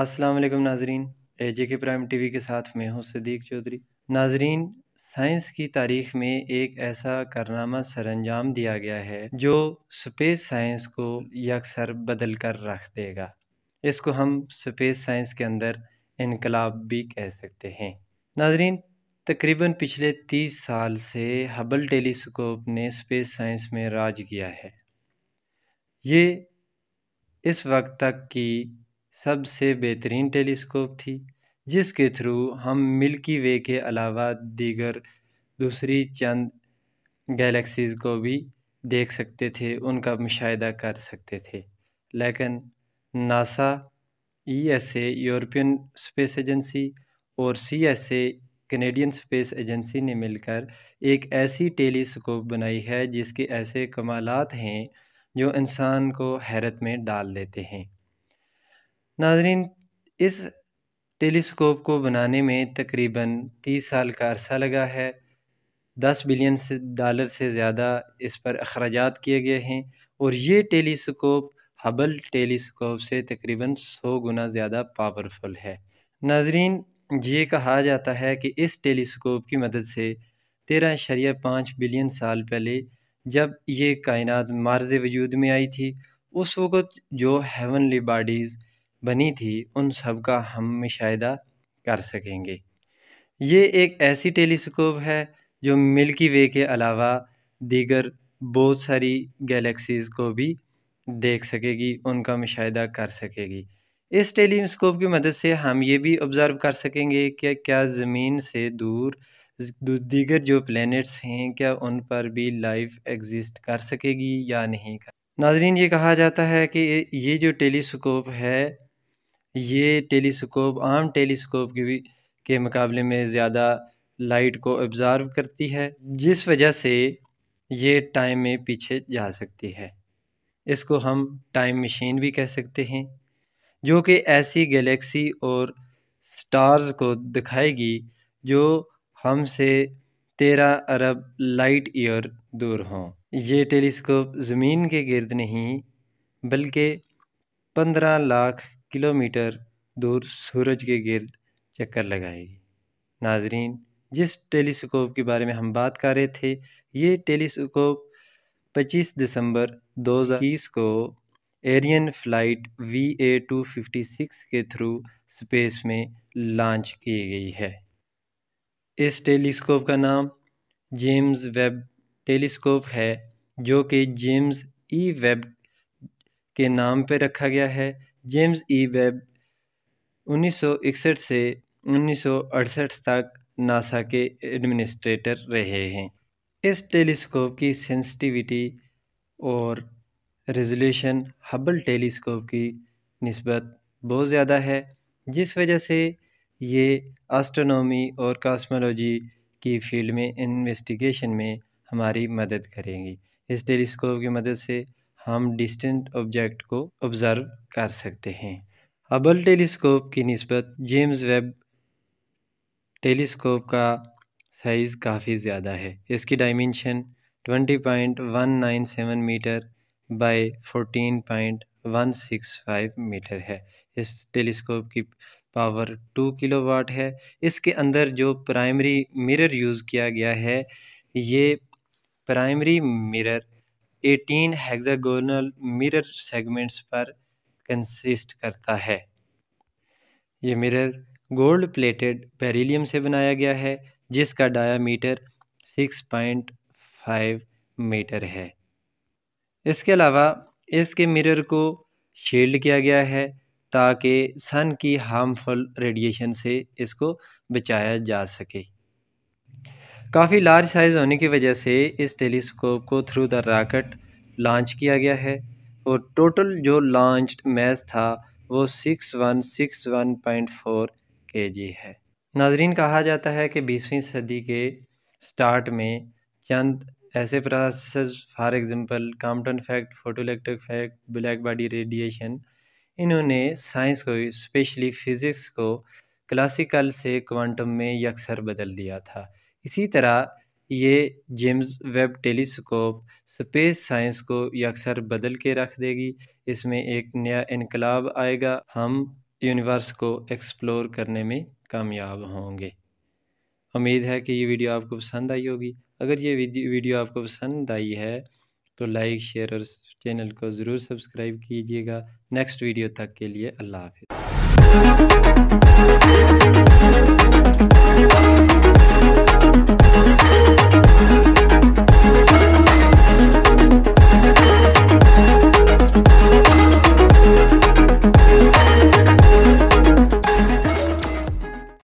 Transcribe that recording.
अस्सलाम वालेकुम नाजरीन एजे के प्राइम टीवी के साथ मैं हूं सदीक चौधरी नाजरीन साइंस की तारीख में एक ऐसा कारनामा सरंजाम दिया गया है जो स्पेस साइंस को यकसर बदल कर रख देगा इसको हम स्पेस साइंस के अंदर इनकलाब भी कह सकते हैं नाजरीन तकरीबन पिछले तीस साल से हबल टेलीस्कोप ने स्पेस साइंस में राज किया है ये इस वक्त तक की सबसे बेहतरीन टेलीस्कोप थी जिसके थ्रू हम मिल्की वे के अलावा दीगर दूसरी चंद गैलेक्सीज़ को भी देख सकते थे उनका मुशाह कर सकते थे लेकिन NASA E S A European Space Agency और C S A Canadian Space Agency ने मिलकर एक ऐसी टेलीस्कोप बनाई है जिसके ऐसे कमालत हैं जो इंसान को हैरत में डाल देते हैं नाजरीन इस टेलीस्कोप को बनाने में तकरीबन तीस साल का अरसा लगा है दस बिलियन से डॉलर से ज़्यादा इस पर अखराज किए गए हैं और ये टेलीस्कोप हबल टेलीस्कोप से तकरीबन सौ गुना ज़्यादा पावरफुल है नाजरीन ये कहा जाता है कि इस टेलीस्कोप की मदद से तेरह शरिया पाँच बिलियन साल पहले जब ये कायनात मार्ज वजूद में आई थी उस वक़्त जो हेवनली बॉडीज़ बनी थी उन सब का हम मुशाहिदा कर सकेंगे ये एक ऐसी टेलीस्कोप है जो मिल्की वे के अलावा दीगर बहुत सारी गैलेक्सीज़ को भी देख सकेगी उनका मुशाहिदा कर सकेगी इस टेलीस्कोप की मदद से हम ये भी ऑब्ज़र्व कर सकेंगे कि क्या ज़मीन से दूर दीगर जो प्लैनेट्स हैं क्या उन पर भी लाइफ एग्जिस्ट कर सकेगी या नहीं कर नाजरीन ये कहा जाता है कि ये जो टेलीस्कोप है ये टेलीस्कोप आम टेलीस्कोप के भी के मुकाबले में ज़्यादा लाइट को ऑब्ज़र्व करती है जिस वजह से ये टाइम में पीछे जा सकती है इसको हम टाइम मशीन भी कह सकते हैं जो कि ऐसी गैलेक्सी और स्टार्स को दिखाएगी जो हमसे तेरह अरब लाइट ईयर दूर हों ये टेलीस्कोप ज़मीन के गिर्द नहीं बल्कि पंद्रह लाख किलोमीटर दूर सूरज के गर्द चक्कर लगाएगी नाजरीन जिस टेलीस्कोप के बारे में हम बात कर रहे थे ये टेलीस्कोप 25 दिसंबर 2021 को Ariane flight V A two के थ्रू स्पेस में लॉन्च की गई है इस टेलीस्कोप का नाम जेम्स वेब टेलीस्कोप है जो कि जेम्स ई वेब के नाम पर रखा गया है जेम्स ई वेब 1961 से 1968 तक नासा के एडमिनिस्ट्रेटर रहे हैं इस टेलीस्कोप की सेंसिटिविटी और रेजोल्यूशन हबल टेलीस्कोप की नस्बत बहुत ज़्यादा है जिस वजह से ये एस्ट्रोनॉमी और कॉस्मोलॉजी की फील्ड में इन्वेस्टिगेशन में हमारी मदद करेंगी इस टेलीस्कोप की मदद से हम डिस्टेंट ऑब्जेक्ट को ऑब्ज़र्व कर सकते हैं हबल टेलीस्कोप की नस्बत जेम्स वेब टेलीस्कोप का साइज़ काफ़ी ज़्यादा है इसकी डायमेंशन 20.197 मीटर बाय 14.165 मीटर है इस टेलीस्कोप की पावर 2 किलोवाट है इसके अंदर जो प्राइमरी मिरर यूज़ किया गया है ये primary mirror eighteen hexagonal mirror segments पर कंसिस्ट करता है ये मिरर गोल्ड प्लेटेड बेरिलियम से बनाया गया है जिसका डायामीटर 6.5 मीटर है इसके अलावा इसके मिरर को शील्ड किया गया है ताकि सन की हार्मफुल रेडिएशन से इसको बचाया जा सके काफ़ी लार्ज साइज़ होने की वजह से इस टेलीस्कोप को थ्रू द रॉकेट लॉन्च किया गया है और टोटल जो लॉन्च मैच था वो six one six one point four K G है नाजरीन कहा जाता है कि बीसवीं सदी के स्टार्ट में चंद ऐसे process for example Compton effect photo electric effect black body radiation इन्होंने साइंस को स्पेशली फिज़िक्स को क्लासिकल से क्वांटम में यकसर बदल दिया था इसी तरह ये James Webb telescope space science को यकसर बदल के रख देगी इसमें एक नया इनकलाब आएगा हम यूनिवर्स को एक्सप्लोर करने में कामयाब होंगे उम्मीद है कि ये वीडियो आपको पसंद आई होगी अगर ये वीडियो आपको पसंद आई है तो लाइक शेयर और चैनल को ज़रूर सब्सक्राइब कीजिएगा नेक्स्ट वीडियो तक के लिए अल्लाह हाफिज़